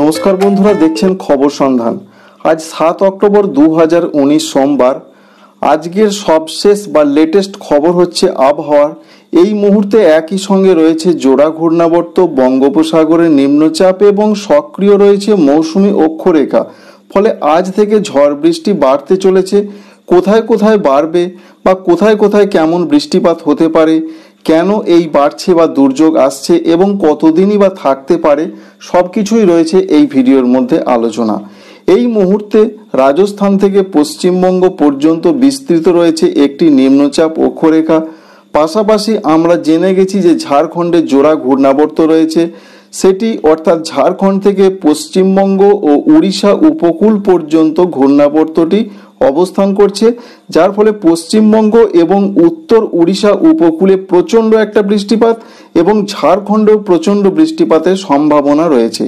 নমস্কার বন্ধুরা দেখছেন খবর সন্ধান আজ সাত অক্টোবর দু সোমবার আজকের সবশেষ বা লেটেস্ট খবর হচ্ছে আবহাওয়ার এই মুহূর্তে একই সঙ্গে রয়েছে জোড়া ঘূর্ণাবর্ত বঙ্গোপসাগরের নিম্নচাপ এবং সক্রিয় রয়েছে মৌসুমি অক্ষরেখা ফলে আজ থেকে ঝড় বৃষ্টি বাড়তে চলেছে কোথায় কোথায় বাড়বে বা কোথায় কোথায় কেমন বৃষ্টিপাত হতে পারে কেন এই বাড়ছে বা দুর্যোগ আসছে এবং কতদিনই বা থাকতে পারে সব কিছুই রয়েছে এই ভিডিওর মধ্যে আলোচনা এই মুহূর্তে রাজস্থান থেকে পশ্চিমবঙ্গ পর্যন্ত বিস্তৃত রয়েছে একটি নিম্নচাপ অক্ষরেখা পাশাপাশি আমরা জেনে গেছি যে ঝাড়খণ্ডে জোড়া ঘূর্ণাবর্ত রয়েছে সেটি অর্থাৎ ঝাড়খণ্ড থেকে পশ্চিমবঙ্গ ও উড়িষ্যা উপকূল পর্যন্ত ঘূর্ণাবর্তটি অবস্থান করছে যার ফলে পশ্চিমবঙ্গ এবং উত্তর উড়িষ্যা উপকূলে প্রচণ্ড একটা বৃষ্টিপাত এবং ঝাড়খণ্ডেও প্রচণ্ড বৃষ্টিপাতের সম্ভাবনা রয়েছে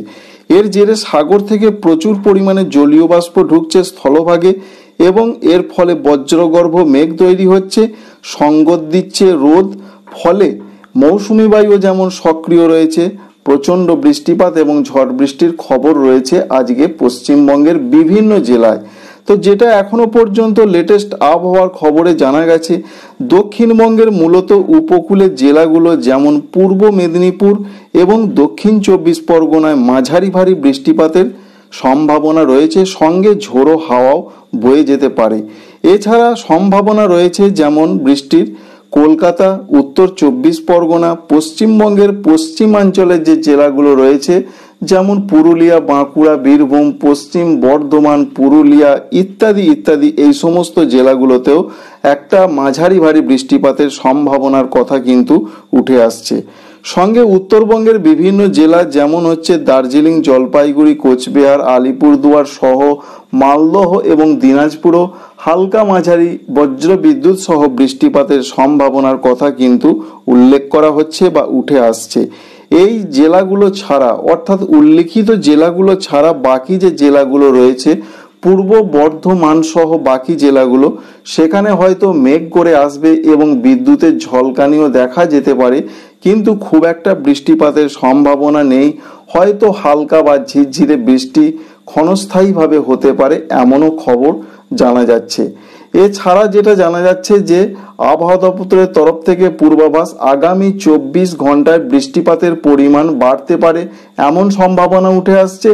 এর জেরে সাগর থেকে প্রচুর পরিমাণে জলীয় বাষ্প ঢুকছে স্থলভাগে এবং এর ফলে বজ্রগর্ভ মেঘ তৈরি হচ্ছে সঙ্গত দিচ্ছে রোদ ফলে মৌসুমি বায়ুও যেমন সক্রিয় রয়েছে প্রচণ্ড বৃষ্টিপাত এবং ঝড় বৃষ্টির খবর রয়েছে আজকে পশ্চিমবঙ্গের বিভিন্ন জেলায় তো যেটা এখনও পর্যন্ত লেটেস্ট আবহাওয়ার খবরে জানা গেছে দক্ষিণবঙ্গের মূলত উপকূলের জেলাগুলো যেমন পূর্ব মেদিনীপুর এবং দক্ষিণ চব্বিশ পরগনায় মাঝারি ভারী বৃষ্টিপাতের সম্ভাবনা রয়েছে সঙ্গে ঝোড়ো হাওয়াও বয়ে যেতে পারে এছাড়া সম্ভাবনা রয়েছে যেমন বৃষ্টির কলকাতা উত্তর চব্বিশ পরগনা পশ্চিমবঙ্গের পশ্চিমাঞ্চলের যে জেলাগুলো রয়েছে যেমন পুরুলিয়া বাঁকুড়া বীরভূম পশ্চিম বর্ধমান পুরুলিয়া ইত্যাদি ইত্যাদি এই সমস্ত জেলাগুলোতেও একটা মাঝারি ভারী বৃষ্টিপাতের সম্ভাবনার কথা কিন্তু উঠে আসছে সঙ্গে উত্তরবঙ্গের বিভিন্ন জেলা যেমন হচ্ছে দার্জিলিং জলপাইগুড়ি কোচবিহার আলিপুরদুয়ার সহ মালদহ এবং দিনাজপুরও হালকা মাঝারি বজ্র বিদ্যুৎ সহ বৃষ্টিপাতের সম্ভাবনার কথা কিন্তু উল্লেখ করা হচ্ছে বা উঠে আসছে এই জেলাগুলো ছাড়া অর্থাৎ উল্লিখিত জেলাগুলো ছাড়া বাকি যে জেলাগুলো রয়েছে পূর্ব বর্ধমান সহ বাকি জেলাগুলো সেখানে হয়তো মেঘ করে আসবে এবং বিদ্যুতের ঝলকানিও দেখা যেতে পারে কিন্তু খুব একটা বৃষ্টিপাতের সম্ভাবনা নেই হয়তো হালকা বা ঝিরঝিরে বৃষ্টি ক্ষণস্থায়ীভাবে হতে পারে এমনও খবর জানা যাচ্ছে এছাড়া যেটা জানা যাচ্ছে যে আবহাওয়া দপ্তরের তরফ থেকে পূর্বাভাস আগামী চব্বিশ ঘন্টায় বৃষ্টিপাতের পরিমাণ বাড়তে পারে এমন সম্ভাবনা উঠে আসছে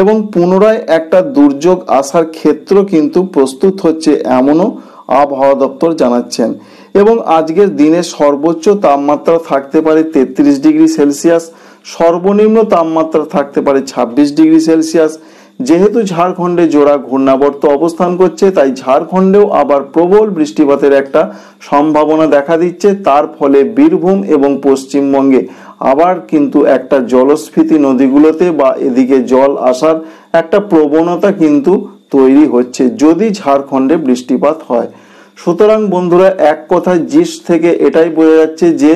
এবং পুনরায় একটা দুর্যোগ আসার ক্ষেত্র কিন্তু প্রস্তুত হচ্ছে এমনও আবহাওয়া দপ্তর জানাচ্ছেন এবং আজকের দিনে সর্বোচ্চ তাপমাত্রা থাকতে পারে তেত্রিশ ডিগ্রি সেলসিয়াস সর্বনিম্ন তাপমাত্রা থাকতে পারে ছাব্বিশ ডিগ্রি সেলসিয়াস যেহেতু ঝাড়খণ্ডে জোড়া ঘূর্ণাবর্ত অবস্থান করছে তাই ঝাড়খণ্ডেও আবার প্রবল বৃষ্টিপাতের একটা সম্ভাবনা দেখা দিচ্ছে তার ফলে বীরভূম এবং পশ্চিমবঙ্গে আবার কিন্তু একটা জলস্ফীতি নদীগুলোতে বা এদিকে জল আসার একটা প্রবণতা কিন্তু তৈরি হচ্ছে যদি ঝাড়খণ্ডে বৃষ্টিপাত হয় সুতরাং বন্ধুরা এক কথা জিস থেকে এটাই বোঝা যাচ্ছে যে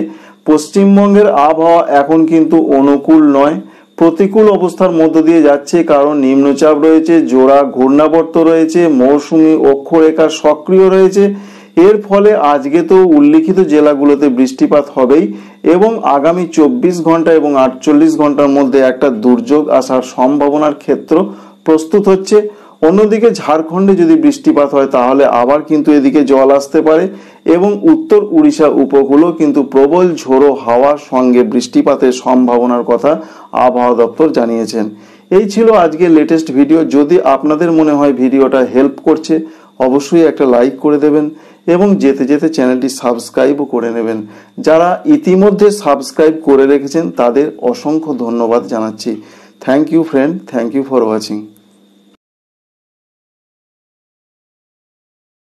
পশ্চিমবঙ্গের আবহাওয়া এখন কিন্তু অনুকূল নয় প্রতিকূল অবস্থার মধ্য দিয়ে যাচ্ছে কারণ নিম্নচাপ রয়েছে জোড়া ঘূর্ণাবর্ত রয়েছে মৌসুমি অক্ষরেখা সক্রিয় রয়েছে এর ফলে আজকে তো উল্লিখিত জেলাগুলোতে বৃষ্টিপাত হবেই এবং আগামী চব্বিশ ঘন্টা এবং আটচল্লিশ ঘন্টার মধ্যে একটা দুর্যোগ আসার সম্ভাবনার ক্ষেত্র প্রস্তুত হচ্ছে অন্যদিকে ঝাড়খণ্ডে যদি বৃষ্টিপাত হয় তাহলে আবার কিন্তু এদিকে জল আসতে পারে এবং উত্তর উড়িষ্যা উপকূলও কিন্তু প্রবল ঝোড়ো হাওয়ার সঙ্গে বৃষ্টিপাতের সম্ভাবনার কথা আবহাওয়া দপ্তর জানিয়েছেন এই ছিল আজকে লেটেস্ট ভিডিও যদি আপনাদের মনে হয় ভিডিওটা হেল্প করছে অবশ্যই একটা লাইক করে দেবেন এবং যেতে যেতে চ্যানেলটি সাবস্ক্রাইবও করে নেবেন যারা ইতিমধ্যে সাবস্ক্রাইব করে রেখেছেন তাদের অসংখ্য ধন্যবাদ জানাচ্ছি thank you friend thank you for watching